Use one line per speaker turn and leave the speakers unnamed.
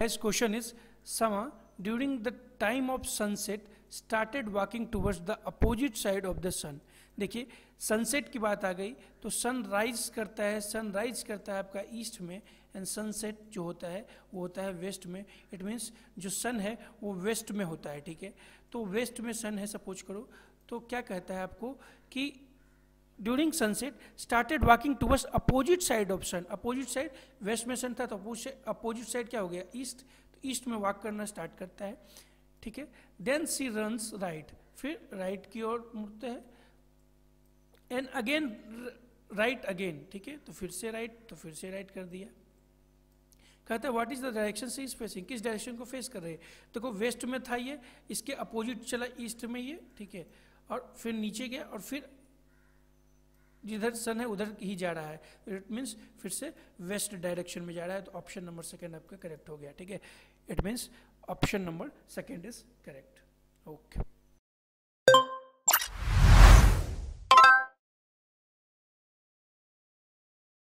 next question is Sama during the time of sunset started walking towards the opposite side of the sun देखिए sunset की बात आ गई तो sunrise करता है सनराइज करता है आपका ईस्ट में एंड सनसेट जो होता है वो होता है वेस्ट में इट मीन्स जो सन है वो वेस्ट में होता है ठीक है तो वेस्ट में सन है सपोज करो तो क्या कहता है आपको कि during sunset started walking towards opposite side of sun opposite side west में सन था तो अपोजिट साइड क्या हो गया ईस्ट तो ईस्ट में वॉक करना स्टार्ट करता है ठीक है देन सी रनस राइट फिर राइट की ओर मुड़ते हैं एंड अगेन राइट अगेन ठीक है तो फिर से राइट तो फिर से राइट कर दिया कहते हैं what is the direction she is facing किस डायरेक्शन को फेस कर रहे हैं देखो तो वेस्ट में था ये इसके अपोजिट चला ईस्ट में ये ठीक है और फिर नीचे गया और फिर जिधर सन है उधर ही जा रहा है इट मीन्स फिर से वेस्ट डायरेक्शन में जा रहा है तो ऑप्शन नंबर सेकेंड आपका करेक्ट हो गया ठीक है it means option number second is correct okay